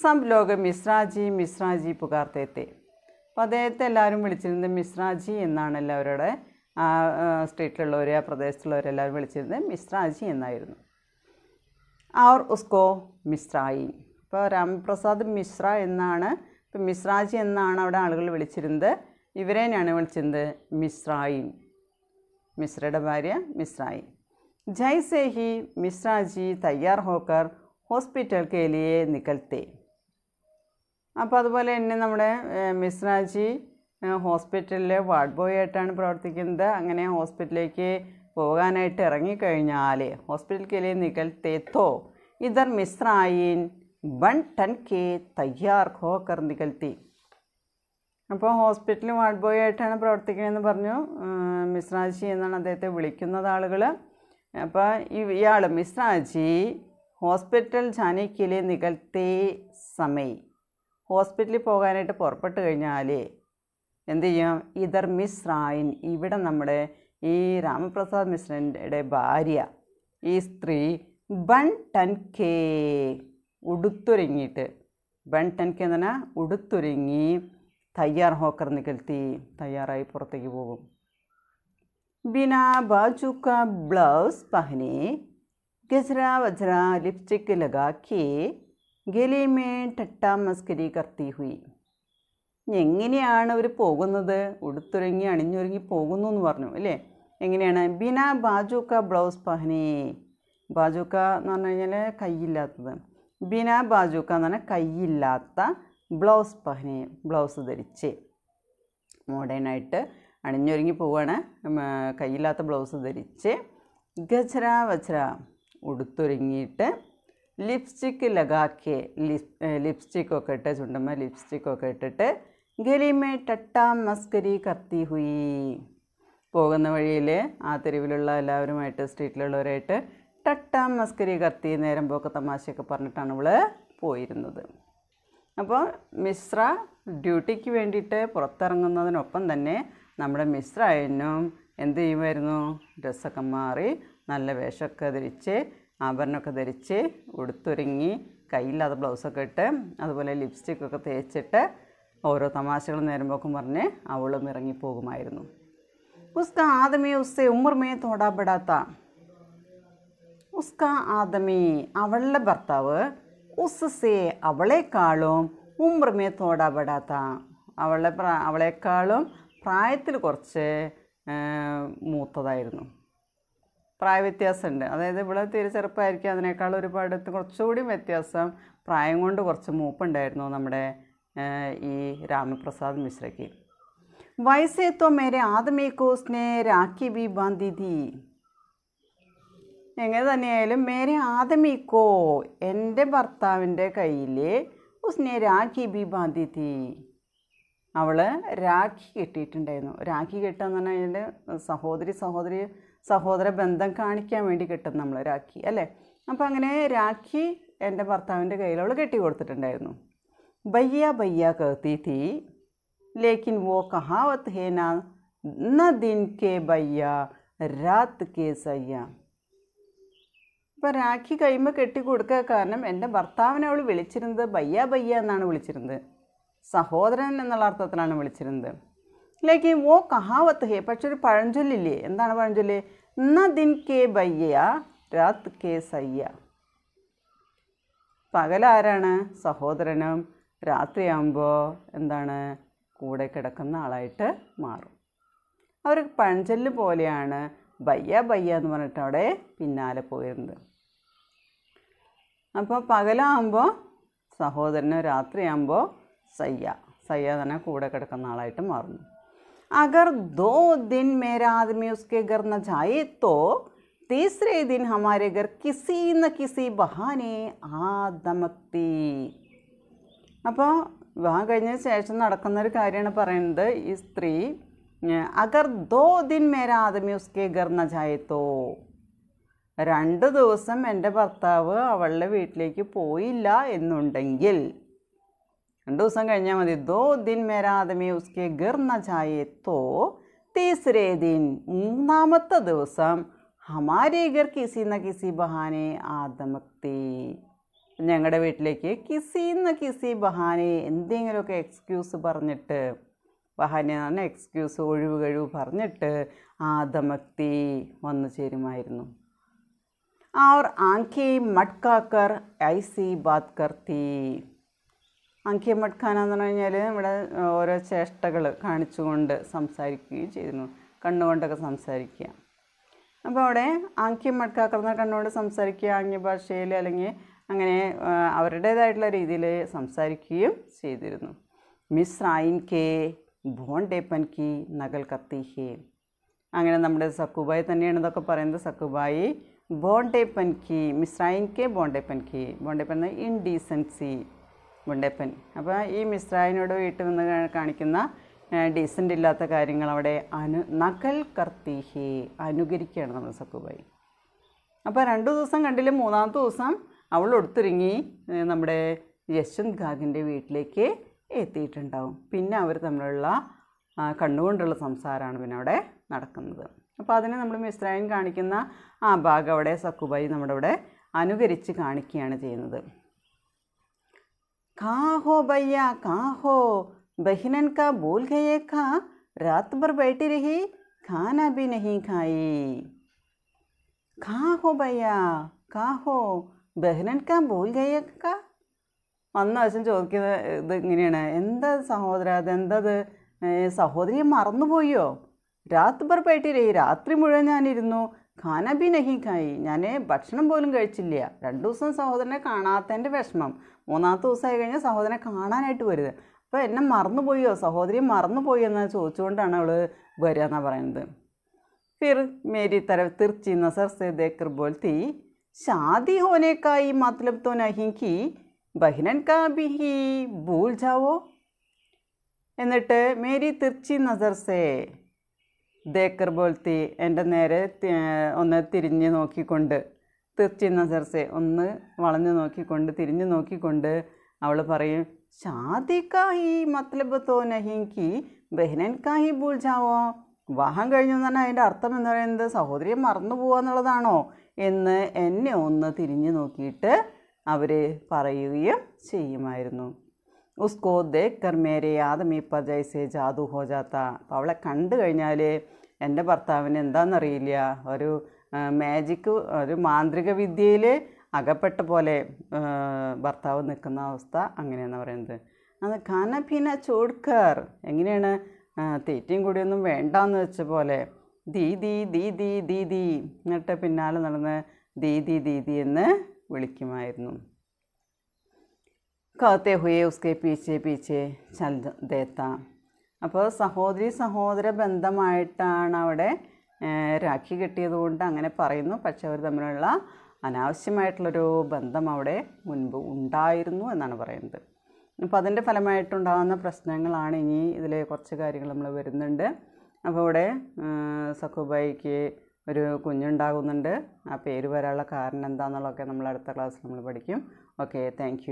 സം ലോക മിശ്രാജി മിശ്രാജി പുകാർത്തേത്തെ അപ്പോൾ അദ്ദേഹത്തെ എല്ലാവരും വിളിച്ചിരുന്നത് മിശ്രാജി എന്നാണ് എല്ലാവരുടെ ആ സ്റ്റേറ്റിലുള്ളവർ ആ പ്രദേശത്തുള്ളവരെല്ലാവരും വിളിച്ചിരുന്നത് മിശ്രാജി എന്നായിരുന്നു അവർ ഉസ്കോ മിശ്രായി ഇപ്പോൾ രാംപ്രസാദ് മിശ്ര എന്നാണ് ഇപ്പം മിശ്രാജി എന്നാണ് അവിടെ ആളുകൾ വിളിച്ചിരുന്നത് തന്നെയാണ് വിളിച്ചിരുന്നത് മിശ്രായി മിശ്രയുടെ ഭാര്യ മിശ്രായി ജയ്സേ ഹി മിശ്രാജി തയ്യാർ ഹോക്കർ ഹോസ്പിറ്റൽ കേലിയെ നികൽത്തേ അപ്പോൾ അതുപോലെ തന്നെ നമ്മുടെ മിശ്രാജി ഹോസ്പിറ്റലിൽ വാർഡ് ബോയ് ആയിട്ടാണ് പ്രവർത്തിക്കുന്നത് അങ്ങനെ ഹോസ്പിറ്റലിലേക്ക് പോകാനായിട്ട് ഇറങ്ങിക്കഴിഞ്ഞാൽ ഹോസ്പിറ്റൽ കെ നികൽത്തേത്തോ ഇതർ മിശ്രായിൻ വൺ ടൻ കെ തയ്യാർ ഹോക്കർ നികൽത്തി അപ്പോൾ ഹോസ്പിറ്റലിൽ വാർഡ് ബോയ് ആയിട്ടാണ് പ്രവർത്തിക്കണമെന്ന് പറഞ്ഞു മിശ്രാജി എന്നാണ് അദ്ദേഹത്തെ വിളിക്കുന്നത് ആളുകൾ അപ്പോൾ ഇയാൾ മിശ്രാജി ഹോസ്പിറ്റൽ ജാനിക്കിലെ നികൽത്തേ സമയം ഹോസ്പിറ്റലിൽ പോകാനായിട്ട് പുറപ്പെട്ട് കഴിഞ്ഞാൽ എന്ത് ചെയ്യും ഇതർ മിസ് റായിൻ ഇവിടെ നമ്മുടെ ഈ രാമപ്രസാദ് മിശ്രൻ്റെ ഭാര്യ ഈ സ്ത്രീ ബൺ ടൻ കേ ഉടുത്തൊരുങ്ങിയിട്ട് ബൺ ടൻ കെ എന്ന് പറഞ്ഞാൽ ഉടുത്തൊരുങ്ങി തയ്യാർ ഹോക്കർ നികൽത്തി തയ്യാറായി പുറത്തേക്ക് പോകും ബിന ബാജുക്ക ബ്ലൗസ് പഹനെ ഗസ്ര വജ്ര ലിപ്സ്റ്റിക് ലഗാക്കി ഗലിമേ ടട്ട മസ്കരി കർത്തി ഹുയി എങ്ങനെയാണ് അവർ പോകുന്നത് ഉടുത്തുരങ്ങി അണിഞ്ഞൊരുങ്ങി പോകുന്നു എന്ന് പറഞ്ഞു അല്ലേ എങ്ങനെയാണ് ബിന ബാജുക്ക ബ്ലൗസ് പഹനി ബാജുക്ക എന്ന് പറഞ്ഞു കഴിഞ്ഞാൽ കൈയില്ലാത്തത് ബിന ബാജുക്ക എന്ന് പറഞ്ഞാൽ കൈയില്ലാത്ത ബ്ലൗസ് പഹനി ബ്ലൗസ് ധരിച്ച് മോഡേണായിട്ട് അണിഞ്ഞൊരുങ്ങി പോവുകയാണ് കയ്യില്ലാത്ത ബ്ലൗസ് ധരിച്ച് ഗജ്ര വജ്ര ഉടുത്തൊരുങ്ങിയിട്ട് ലിപ്സ്റ്റിക്ക് ലഗാക്കെ ലിപ് ലിപ്സ്റ്റിക്കൊക്കെ ഇട്ട് ചുണ്ടമ്മ ലിപ്സ്റ്റിക്കൊക്കെ ഇട്ടിട്ട് ഗലി മേ ടട്ടാം മസ്കരി കത്തി ഹുയി പോകുന്ന വഴിയിൽ ആ തെരുവിലുള്ള എല്ലാവരുമായിട്ട് സ്ട്രീറ്റിലുള്ളവരായിട്ട് ടട്ടാം മസ്കരി കത്തി നേരം പോക്ക് തമാശയൊക്കെ പറഞ്ഞിട്ടാണ് ഇവൾ പോയിരുന്നത് അപ്പോൾ മിശ്ര ഡ്യൂട്ടിക്ക് വേണ്ടിയിട്ട് പുറത്തിറങ്ങുന്നതിനൊപ്പം തന്നെ നമ്മുടെ മിശ്ര എന്നും എന്ത് ചെയ്യുമായിരുന്നു ഡ്രസ്സൊക്കെ മാറി നല്ല വേഷമൊക്കെ ധരിച്ച് ആഭരണമൊക്കെ ധരിച്ച് ഉടുത്തൊരുങ്ങി കയ്യില്ലാത്ത ബ്ലൗസൊക്കെ ഇട്ട് അതുപോലെ ലിപ്സ്റ്റിക്കൊക്കെ തേച്ചിട്ട് ഓരോ തമാശകൾ നേരമ്പോക്കും പറഞ്ഞ് അവളും ഇറങ്ങിപ്പോകുമായിരുന്നു ഉസ്ക ആദമേ ഉസ്സെ ഉമ്മർമേ തോടാപ്പെടാത്ത ഉസ്ക ആദമേ അവളുടെ ഭർത്താവ് ഉസ്സെ അവളെക്കാളും ഉമ്മർമേ തോടാപ്പെടാത്ത അവളുടെ പ്രാ അവളെക്കാളും പ്രായത്തിൽ കുറച്ച് മൂത്തതായിരുന്നു പ്രായ വ്യത്യാസമുണ്ട് അതായത് ഇവിടെ തീരെ ചെറുപ്പമായിരിക്കും അതിനേക്കാൾ ഒരുപാട് കുറച്ചുകൂടി വ്യത്യാസം പ്രായം കൊണ്ട് കുറച്ച് മൂപ്പുണ്ടായിരുന്നു നമ്മുടെ ഈ രാമപ്രസാദ് മിശ്രയ്ക്ക് വയസ്സേത്തോ തോ മേരെ ആദ്മി കോസ്നെ രാഖി ബി ബാന്തിഥി എങ്ങനെ തന്നെയായാലും മേരെ ആദ്മി എൻ്റെ ഭർത്താവിൻ്റെ കയ്യിൽ ഉസ്നെ രാഖി ബി ബാന്തിഥി അവൾ രാഖി കെട്ടിയിട്ടുണ്ടായിരുന്നു രാഖി എന്ന് പറഞ്ഞാൽ സഹോദരി സഹോദരി സഹോദര ബന്ധം കാണിക്കാൻ വേണ്ടി കിട്ടും നമ്മൾ രാഖി അല്ലേ അപ്പോൾ അങ്ങനെ രാഖി എൻ്റെ ഭർത്താവിൻ്റെ കയ്യിൽ അവൾ കെട്ടി കൊടുത്തിട്ടുണ്ടായിരുന്നു बैया बैया कहती थी लेकिन वो कहावत है ना न दिन के रात के सैया ഇപ്പം രാഖി കഴിയുമ്പോൾ കെട്ടിക്കൊടുക്കുക കാരണം എൻ്റെ ഭർത്താവിനെ അവൾ വിളിച്ചിരുന്നത് ബയ്യ ബയ്യ എന്നാണ് വിളിച്ചിരുന്നത് സഹോദരൻ എന്നുള്ള അർത്ഥത്തിലാണ് വിളിച്ചിരുന്നത് ലേക്കിൻ ഓ കഹാവത്ത് ഹേ പക്ഷെ ഒരു പഴഞ്ചൊല്ലില്ലേ എന്താണ് പഴഞ്ചൊല്ല് ന ദിൻ കെ ബയ്യ രാത് കെ സയ്യ പകലാരാണ് സഹോദരനും രാത്രിയാകുമ്പോൾ എന്താണ് കൂടെ കിടക്കുന്ന ആളായിട്ട് മാറും അവർ പഴഞ്ചൊല്ല് പോലെയാണ് ബയ്യ ബയ്യ എന്ന് പറഞ്ഞിട്ട് അവിടെ പിന്നാലെ പോയിരുന്നത് അപ്പോൾ പകലാകുമ്പോൾ സഹോദരന് രാത്രിയാകുമ്പോൾ സയ്യ സയ്യ തന്നെ കൂടെ കിടക്കുന്ന ആളായിട്ട് മാറുന്നു അഗർ ദോ ദിൻ മേരാ ആദ്മി ഉസ്കെ ഗർ ന ജായേ തോ തീസ്രേ ദിൻ ഹമാരെ ഗർ കിസി ന കിസി ബഹാനെ ആ ദമക്തി അപ്പോൾ വിവാഹം കഴിഞ്ഞതിന് ശേഷം നടക്കുന്നൊരു കാര്യമാണ് പറയുന്നത് ഈ സ്ത്രീ അഗർ ദോ ദിൻ മേര ആദമി ഉസ്കെ ഗർന്ന ജായത്തോ രണ്ട് ദിവസം എൻ്റെ ഭർത്താവ് അവളുടെ വീട്ടിലേക്ക് പോയില്ല എന്നുണ്ടെങ്കിൽ രണ്ട് ദിവസം കഴിഞ്ഞാൽ മതി ദോ ദിൻ മേര ആദമി ഉസ്കെ ഗർന്ന ജായത്തോ തീസരേ ദിൻ മൂന്നാമത്തെ ദിവസം ഹമാരി ഗർ കിസി ന കിസി ബഹാനെ ആദമത്തേ ഞങ്ങളുടെ വീട്ടിലേക്ക് കിസി എന്ന് കിസി ബഹാനെ എന്തെങ്കിലുമൊക്കെ എക്സ്ക്യൂസ് പറഞ്ഞിട്ട് ബഹാനെ എന്ന് എക്സ്ക്യൂസ് ഒഴിവ് കഴിവ് പറഞ്ഞിട്ട് ആദമക്തി വന്നു ചേരുമായിരുന്നു ആർ ആങ്കി ഐ സി ബാത് കർത്തി ആങ്കി മട്ഖാന എന്ന് പറഞ്ഞു കഴിഞ്ഞാൽ നമ്മുടെ ഓരോ ചേഷ്ടകൾ കാണിച്ചുകൊണ്ട് സംസാരിക്കുകയും ചെയ്തിരുന്നു കണ്ണുകൊണ്ടൊക്കെ സംസാരിക്കുക അപ്പോൾ അവിടെ ആങ്കി മഡ്കാക്കർ എന്ന കണ്ണുകൊണ്ട് സംസാരിക്കുക ആംഗ്യ ഭാഷയിൽ അല്ലെങ്കിൽ അങ്ങനെ അവരുടേതായിട്ടുള്ള രീതിയിൽ സംസാരിക്കുകയും ചെയ്തിരുന്നു മിസ് റായിൻ കെ ബോൺ ഡേപ്പൻ കി നഗൽ കത്തി ഹേ അങ്ങനെ നമ്മുടെ സക്കുബായി തന്നെയാണ് ഇതൊക്കെ പറയുന്നത് സക്കുബായി ബോണ്ടേപ്പൻ കി റായിൻ കെ ബോണ്ടേപ്പൻ കി ബോണ്ടേപ്പൻ എന്ന ഇൻഡീസൻസി ബോണ്ടേപ്പൻ അപ്പോൾ ഈ റായിനോട് വീട്ടിൽ വന്ന് കാണിക്കുന്ന ഡീസൻ്റ് ഇല്ലാത്ത കാര്യങ്ങൾ അവിടെ അനു നകൽ ഹേ അനുകരിക്കുകയാണ് നമ്മുടെ സക്കുബായി അപ്പോൾ രണ്ടു ദിവസം കണ്ടില്ല മൂന്നാമത്തെ ദിവസം അവൾ ഒടുത്തിറങ്ങി നമ്മുടെ യശ്വന്ത് ഖാഗിൻ്റെ വീട്ടിലേക്ക് എത്തിയിട്ടുണ്ടാവും പിന്നെ അവർ തമ്മിലുള്ള കണ്ണുകൊണ്ടുള്ള സംസാരമാണ് പിന്നെ അവിടെ നടക്കുന്നത് അപ്പോൾ അതിനെ നമ്മൾ മിശ്രായൻ കാണിക്കുന്ന ആ ഭാഗം അവിടെ സക്കുബായി നമ്മുടെ അവിടെ അനുകരിച്ച് കാണിക്കുകയാണ് ചെയ്യുന്നത് കാഹോ ബയ്യ കാഹോ ബഹിനൻ കാ ഭൂൽ ഗയേ കാ रात भर बैठी रही खाना भी नहीं खाई കാഹോ ബഹ്നൻ കാൻ ഭൂൽ കയ്യക്ക വന്ന വശം ചോദിക്കുന്ന ഇത് ഇങ്ങനെയാണ് എന്താ സഹോദര അതെന്തത് സഹോദരിയെ മറന്നുപോയോ രാത്രി ബർ പേട്ടിയില്ലേ രാത്രി മുഴുവൻ ഞാനിരുന്നു ഖാനബി നഹിക്കായി ഞാൻ ഭക്ഷണം പോലും കഴിച്ചില്ല രണ്ട് ദിവസം സഹോദരനെ കാണാത്തതിൻ്റെ വിഷമം മൂന്നാമത്തെ ദിവസമായി കഴിഞ്ഞാൽ സഹോദരനെ കാണാനായിട്ട് വരുത് അപ്പോൾ എന്നെ മറന്നുപോയോ സഹോദരി മറന്നുപോയി എന്ന് ചോദിച്ചുകൊണ്ടാണ് അവൾ വരിക എന്നാണ് പറയുന്നത് ഫിർ മേരി തര തിർച്ചി നസർ സെ ദേക്കർ കൃബോൽ തീ शादी होने का ही मतलब तो नहीं कि बहनन का भी ही भूल जाओ എന്നിട്ട് മേരി തിർച്ചി നസർ സേ ദേക്കർ ബോൾത്തി എൻ്റെ നേരെ ഒന്ന് തിരിഞ്ഞ് നോക്കിക്കൊണ്ട് തിർച്ചി നസർ സേ ഒന്ന് വളഞ്ഞു നോക്കിക്കൊണ്ട് തിരിഞ്ഞു നോക്കിക്കൊണ്ട് അവൾ പറയും ഷാദി കാഹി മത്ലബ് തോ നഹീം കി ബഹിനൻ കാഹി ഭൂൽ ജാവോ വിവാഹം കഴിഞ്ഞു എന്ന് പറഞ്ഞാൽ അതിൻ്റെ അർത്ഥം എന്ന് പറയുന്നത് സഹോദരിയെ മറന്നു പോകുക എന്നുള്ളതാണോ എന്ന് എന്നെ ഒന്ന് തിരിഞ്ഞു നോക്കിയിട്ട് അവർ പറയുകയും ചെയ്യുമായിരുന്നു ഉസ്കോ ദേഖ് കർമേരെ മേരെ ആദമി പർ ജൈസേ ജാദു ഹോ അവളെ കണ്ടു കഴിഞ്ഞാൽ എൻ്റെ ഭർത്താവിന് എന്താണെന്നറിയില്ല ഒരു മാജിക്ക് ഒരു മാന്ത്രിക വിദ്യയിൽ അകപ്പെട്ട പോലെ ഭർത്താവ് നിൽക്കുന്ന അവസ്ഥ അങ്ങനെയെന്ന് പറയുന്നത് അത് ഖാന പീന എങ്ങനെയാണ് തീറ്റയും കൂടിയൊന്നും വേണ്ടാന്ന് വെച്ച പോലെ ദീദി ദീദി ദീദി എന്നിട്ട് പിന്നാലെ നടന്ന് ദീദി ദീദി എന്ന് വിളിക്കുമായിരുന്നു कहते ഹുയെ उसके പീച്ചെ പീച്ചെ ചൽ ദേത്ത അപ്പോൾ സഹോദരി സഹോദര ബന്ധമായിട്ടാണ് അവിടെ രാഖി കിട്ടിയതുകൊണ്ട് അങ്ങനെ പറയുന്നു പക്ഷെ അവർ തമ്മിലുള്ള അനാവശ്യമായിട്ടുള്ളൊരു ബന്ധം അവിടെ മുൻപ് ഉണ്ടായിരുന്നു എന്നാണ് പറയുന്നത് അപ്പോൾ അതിൻ്റെ ഫലമായിട്ടുണ്ടാകുന്ന പ്രശ്നങ്ങളാണ് ഇനി ഇതിൽ കുറച്ച് കാര്യങ്ങൾ നമ്മൾ വരുന്നുണ്ട് അപ്പോൾ ഇവിടെ സക്കുബായിക്ക് ഒരു കുഞ്ഞുണ്ടാകുന്നുണ്ട് ആ പേര് വരാനുള്ള കാരണം എന്താണെന്നുള്ളതൊക്കെ നമ്മൾ അടുത്ത ക്ലാസ്സിൽ നമ്മൾ പഠിക്കും ഓക്കെ താങ്ക്